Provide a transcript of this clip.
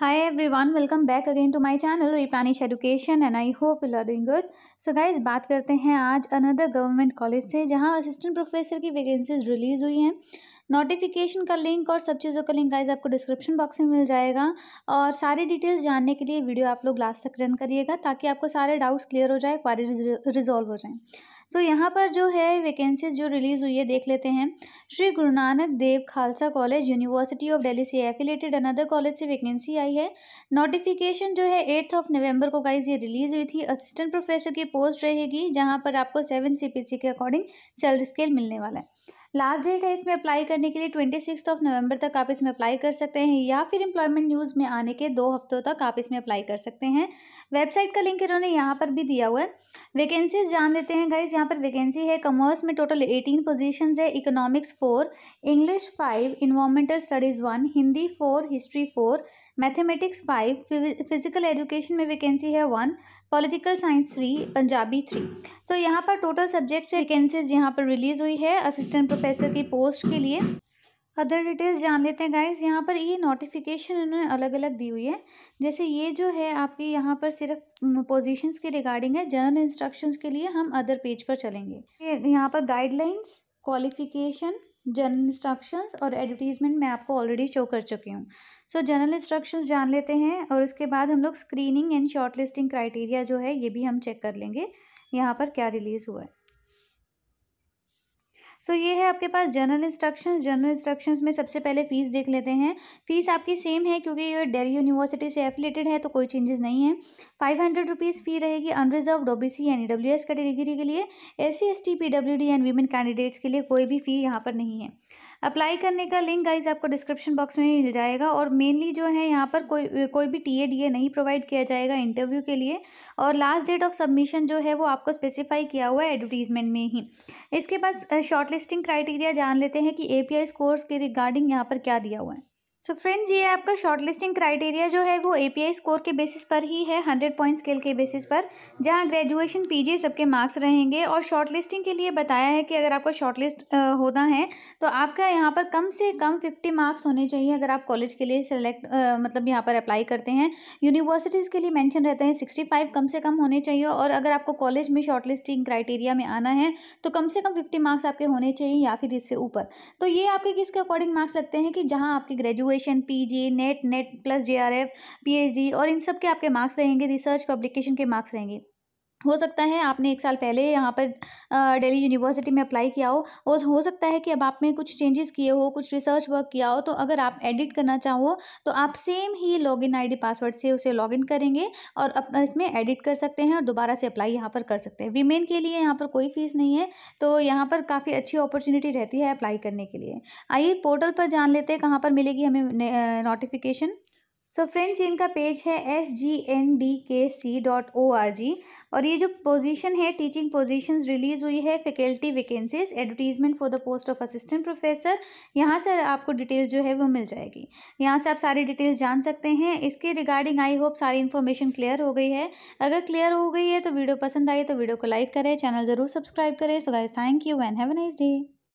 hi everyone welcome back again to my channel रिपानिश education and I hope you are doing good so guys बात करते हैं आज another government college से जहां असिस्टेंट प्रोफेसर की वैकेंसीज रिलीज़ हुई हैं नोटिफिकेशन का लिंक और सब चीज़ों का लिंक गाइज आपको डिस्क्रिप्शन बॉक्स में मिल जाएगा और सारी डिटेल्स जानने के लिए वीडियो आप लोग लास्ट तक रन करिएगा ताकि आपको सारे डाउट्स क्लियर हो जाए क्वारी रिजॉल्व हो जाएँ सो so, यहाँ पर जो है वैकेंसीज जो रिलीज़ हुई है देख लेते हैं Shri Guru Nanak Dev Khalsa college university of Delhi से एफिलेटेड अनदर कॉलेज से वैकेंसी आई है नोटिफिकेशन जो है एट्थ ऑफ नवंबर को गाइज ये रिलीज़ हुई थी असिस्टेंट प्रोफेसर की पोस्ट रहेगी जहाँ पर आपको सेवन सी के अकॉर्डिंग सैलरी स्केल मिलने वाला है लास्ट डेट है इसमें अप्लाई करने के लिए ट्वेंटी सिक्स ऑफ नवंबर तक आप इसमें अप्लाई कर सकते हैं या फिर एम्प्लॉयमेंट न्यूज़ में आने के दो हफ्तों तक आप इसमें अप्लाई कर सकते हैं वेबसाइट का लिंक इन्होंने यहाँ पर भी दिया हुआ है वैकेंसीज जान लेते हैं गाइज यहाँ पर वैकेंसी है कॉमर्स में टोटल एटीन पोजिशन है economics four English five environmental studies one Hindi four history four mathematics five physical education में वैकेंसी है one political science three Punjabi three so यहाँ पर टोटल सब्जेक्ट से वैकेंसीज यहाँ पर रिलीज़ हुई है असिस्टेंट प्रोफेसर की पोस्ट के लिए अदर डिटेल्स जान लेते हैं गाइस यहाँ पर ये नोटिफिकेशन इन्होंने अलग अलग दी हुई है जैसे ये जो है आपकी यहाँ पर सिर्फ पोजीशंस के रिगार्डिंग है जनरल इंस्ट्रक्शंस के लिए हम अदर पेज पर चलेंगे यहाँ पर गाइडलाइंस क्वालिफिकेशन जनरल इंस्ट्रक्शंस और एडवर्टीजमेंट मैं आपको ऑलरेडी शो कर चुकी हूँ सो जनरल इंस्ट्रक्शंस जान लेते हैं और उसके बाद हम लोग screening and shortlisting criteria जो है ये भी हम चेक कर लेंगे यहाँ पर क्या रिलीज़ हुआ है सो ये है आपके पास जनरल इंस्ट्रक्शंस जनरल इंस्ट्रक्शंस में सबसे पहले फ़ीस देख लेते हैं फ़ीस आपकी सेम है क्योंकि ये डेली यूनिवर्सिटी से एफिलेटेड है तो कोई चेंजेस नहीं है फाइव हंड्रेड रुपीज़ फ़ी रहेगी unreserved O B C N E W S category के लिए S C S T P W D and women candidates के लिए कोई भी फ़ी यहाँ पर नहीं है अप्लाई करने का लिंक गाइज आपको डिस्क्रिप्शन बॉक्स में मिल जाएगा और मेनली जो है यहाँ पर कोई कोई भी टी ए डी ए नहीं प्रोवाइड किया जाएगा इंटरव्यू के लिए और लास्ट डेट ऑफ सबमिशन जो है वो आपको स्पेसिफाई किया हुआ है एडवर्टीजमेंट में ही इसके बाद शॉर्ट लिस्टिंग क्राइटेरिया जान लेते हैं कि ए पी आई स्कोर्स के रिगार्डिंग यहाँ पर क्या दिया हुआ है सो so फ्रेंड्स ये आपका शॉर्ट लिस्टिंग क्राइटेरिया जो है वो एपीआई स्कोर के बेसिस पर ही है हंड्रेड पॉइंट स्केल के बेसिस पर जहाँ ग्रेजुएशन पीजी सबके मार्क्स रहेंगे और शॉर्ट लिस्टिंग के लिए बताया है कि अगर आपको शॉर्ट लिस्ट होना है तो आपका यहाँ पर कम से कम फिफ्टी मार्क्स होने चाहिए अगर आप कॉलेज के लिए सेलेक्ट मतलब यहाँ पर अप्लाई करते हैं यूनिवर्सिटीज़ के लिए मैंशन रहते हैं सिक्सटी फाइव कम से कम होने चाहिए और अगर आपको कॉलेज में शॉर्ट लिस्टिंग क्राइटेरिया में आना है तो कम से कम फिफ्टी मार्क्स आपके होने चाहिए या फिर इससे ऊपर तो ये आपके किसके अकॉर्डिंग मार्क्स लगते हैं कि जहाँ आपकी graduate graduation PG NET NET plus JRF PhD और इन सब के आपके मार्क्स रहेंगे रिसर्च पब्लिकेशन के मार्क्स रहेंगे हो सकता है आपने एक साल पहले यहाँ पर दिल्ली यूनिवर्सिटी में अप्लाई किया हो और हो सकता है कि अब आप में कुछ चेंजेस किए हो कुछ रिसर्च वर्क किया हो तो अगर आप एडिट करना चाहो तो आप सेम ही लॉगिन आईडी पासवर्ड से उसे लॉगिन करेंगे और अपना इसमें एडिट कर सकते हैं और दोबारा से अप्लाई यहाँ पर कर सकते हैं वीमेन के लिए यहाँ पर कोई फीस नहीं है तो यहाँ पर काफ़ी अच्छी अपॉर्चुनिटी रहती है अप्लाई करने के लिए आइए पोर्टल पर जान लेते हैं कहाँ पर मिलेगी हमें नोटिफिकेशन सो so फ्रेंड्स इनका पेज है S G N D K C dot O R G और ये जो पोजीशन है टीचिंग पोजीशंस रिलीज़ हुई है faculty vacancies advertisement for the post of assistant professor यहाँ से आपको डिटेल जो है वो मिल जाएगी यहाँ से आप सारी डिटेल जान सकते हैं इसके रिगार्डिंग आई होप सारी इन्फॉर्मेशन क्लियर हो गई है अगर क्लियर हो गई है तो वीडियो पसंद आई तो वीडियो को लाइक करें चैनल ज़रूर सब्सक्राइब करें so guys thank you and have a nice day